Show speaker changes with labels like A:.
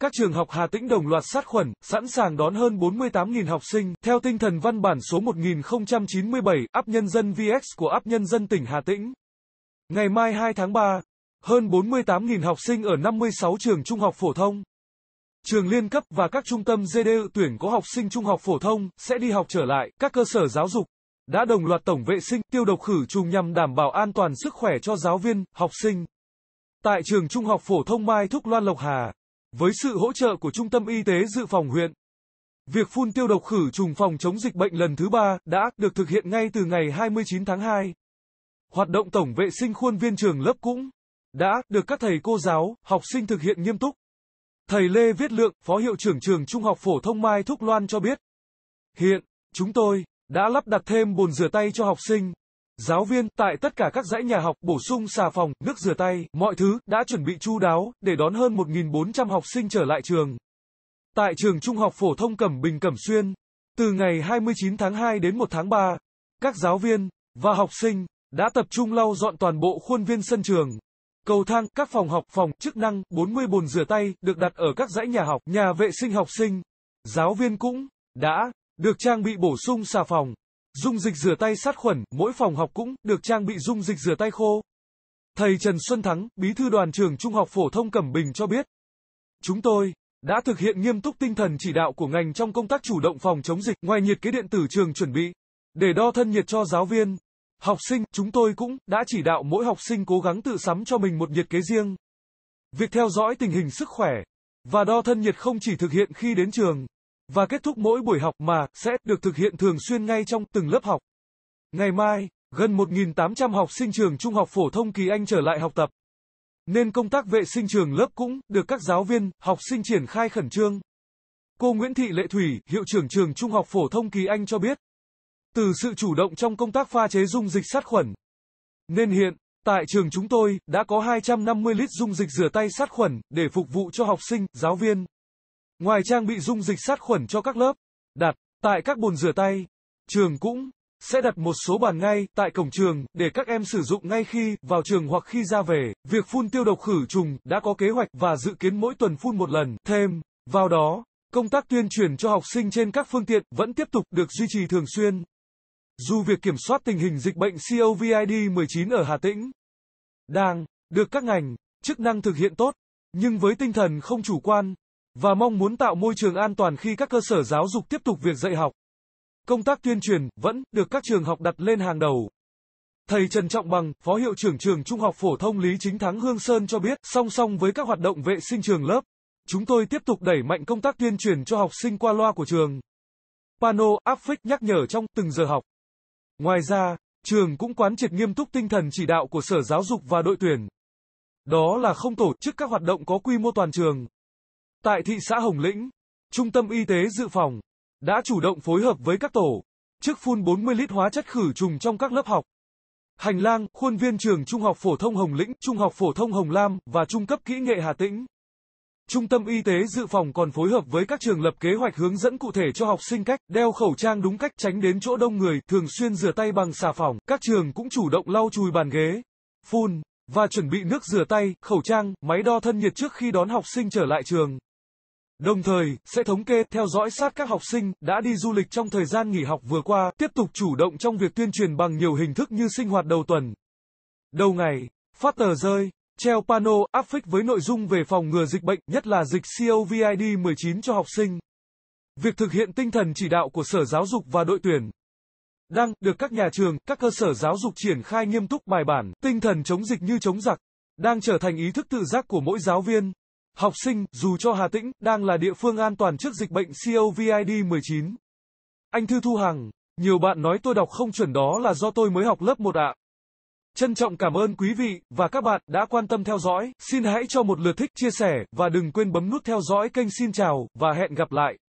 A: Các trường học Hà Tĩnh đồng loạt sát khuẩn, sẵn sàng đón hơn 48.000 học sinh, theo tinh thần văn bản số 1097, áp nhân dân VX của áp nhân dân tỉnh Hà Tĩnh. Ngày mai 2 tháng 3, hơn 48.000 học sinh ở 56 trường trung học phổ thông, trường liên cấp và các trung tâm GDU tuyển có học sinh trung học phổ thông sẽ đi học trở lại. Các cơ sở giáo dục đã đồng loạt tổng vệ sinh, tiêu độc khử trùng nhằm đảm bảo an toàn sức khỏe cho giáo viên, học sinh. Tại trường trung học phổ thông Mai Thúc Loan Lộc Hà, với sự hỗ trợ của Trung tâm Y tế Dự phòng huyện, việc phun tiêu độc khử trùng phòng chống dịch bệnh lần thứ ba đã được thực hiện ngay từ ngày 29 tháng 2. Hoạt động tổng vệ sinh khuôn viên trường lớp cũng đã được các thầy cô giáo, học sinh thực hiện nghiêm túc. Thầy Lê Viết Lượng, Phó Hiệu trưởng trường Trung học phổ thông Mai Thúc Loan cho biết. Hiện, chúng tôi đã lắp đặt thêm bồn rửa tay cho học sinh giáo viên tại tất cả các dãy nhà học bổ sung xà phòng, nước rửa tay, mọi thứ đã chuẩn bị chu đáo để đón hơn 1.400 học sinh trở lại trường. Tại trường Trung học phổ thông Cẩm Bình Cẩm Xuyên, từ ngày 29 tháng 2 đến 1 tháng 3, các giáo viên và học sinh đã tập trung lau dọn toàn bộ khuôn viên sân trường. Cầu thang, các phòng học, phòng chức năng, 40 bồn rửa tay được đặt ở các dãy nhà học, nhà vệ sinh học sinh. Giáo viên cũng đã được trang bị bổ sung xà phòng. Dung dịch rửa tay sát khuẩn, mỗi phòng học cũng được trang bị dung dịch rửa tay khô. Thầy Trần Xuân Thắng, bí thư đoàn trường Trung học phổ thông Cẩm Bình cho biết, chúng tôi đã thực hiện nghiêm túc tinh thần chỉ đạo của ngành trong công tác chủ động phòng chống dịch, ngoài nhiệt kế điện tử trường chuẩn bị để đo thân nhiệt cho giáo viên, học sinh, chúng tôi cũng đã chỉ đạo mỗi học sinh cố gắng tự sắm cho mình một nhiệt kế riêng. Việc theo dõi tình hình sức khỏe và đo thân nhiệt không chỉ thực hiện khi đến trường và kết thúc mỗi buổi học mà sẽ được thực hiện thường xuyên ngay trong từng lớp học. Ngày mai, gần 1.800 học sinh trường trung học phổ thông Kỳ Anh trở lại học tập. Nên công tác vệ sinh trường lớp cũng được các giáo viên, học sinh triển khai khẩn trương. Cô Nguyễn Thị Lệ Thủy, hiệu trưởng trường trung học phổ thông Kỳ Anh cho biết, từ sự chủ động trong công tác pha chế dung dịch sát khuẩn, nên hiện, tại trường chúng tôi đã có 250 lít dung dịch rửa tay sát khuẩn để phục vụ cho học sinh, giáo viên. Ngoài trang bị dung dịch sát khuẩn cho các lớp, đặt tại các bồn rửa tay, trường cũng sẽ đặt một số bàn ngay tại cổng trường để các em sử dụng ngay khi vào trường hoặc khi ra về. Việc phun tiêu độc khử trùng đã có kế hoạch và dự kiến mỗi tuần phun một lần. Thêm vào đó, công tác tuyên truyền cho học sinh trên các phương tiện vẫn tiếp tục được duy trì thường xuyên. Dù việc kiểm soát tình hình dịch bệnh COVID-19 ở Hà Tĩnh đang được các ngành chức năng thực hiện tốt, nhưng với tinh thần không chủ quan và mong muốn tạo môi trường an toàn khi các cơ sở giáo dục tiếp tục việc dạy học. Công tác tuyên truyền vẫn được các trường học đặt lên hàng đầu. Thầy Trần Trọng Bằng, Phó Hiệu trưởng trường Trung học phổ thông Lý Chính Thắng Hương Sơn cho biết, song song với các hoạt động vệ sinh trường lớp, chúng tôi tiếp tục đẩy mạnh công tác tuyên truyền cho học sinh qua loa của trường. Pano, áp phích nhắc nhở trong từng giờ học. Ngoài ra, trường cũng quán triệt nghiêm túc tinh thần chỉ đạo của Sở Giáo dục và đội tuyển. Đó là không tổ chức các hoạt động có quy mô toàn trường. Tại thị xã Hồng Lĩnh, Trung tâm Y tế Dự phòng đã chủ động phối hợp với các tổ, trước phun 40 lít hóa chất khử trùng trong các lớp học. Hành lang, khuôn viên trường Trung học phổ thông Hồng Lĩnh, Trung học phổ thông Hồng Lam và Trung cấp Kỹ nghệ Hà Tĩnh. Trung tâm y tế dự phòng còn phối hợp với các trường lập kế hoạch hướng dẫn cụ thể cho học sinh cách đeo khẩu trang đúng cách tránh đến chỗ đông người, thường xuyên rửa tay bằng xà phòng. Các trường cũng chủ động lau chùi bàn ghế, phun và chuẩn bị nước rửa tay, khẩu trang, máy đo thân nhiệt trước khi đón học sinh trở lại trường. Đồng thời, sẽ thống kê, theo dõi sát các học sinh đã đi du lịch trong thời gian nghỉ học vừa qua, tiếp tục chủ động trong việc tuyên truyền bằng nhiều hình thức như sinh hoạt đầu tuần, đầu ngày, phát tờ rơi, treo pano, áp phích với nội dung về phòng ngừa dịch bệnh, nhất là dịch COVID-19 cho học sinh. Việc thực hiện tinh thần chỉ đạo của Sở Giáo dục và đội tuyển đang được các nhà trường, các cơ sở giáo dục triển khai nghiêm túc bài bản, tinh thần chống dịch như chống giặc, đang trở thành ý thức tự giác của mỗi giáo viên. Học sinh, dù cho Hà Tĩnh đang là địa phương an toàn trước dịch bệnh COVID-19. Anh Thư Thu Hằng, nhiều bạn nói tôi đọc không chuẩn đó là do tôi mới học lớp 1 ạ. À. Trân trọng cảm ơn quý vị và các bạn đã quan tâm theo dõi, xin hãy cho một lượt thích, chia sẻ và đừng quên bấm nút theo dõi kênh xin chào và hẹn gặp lại.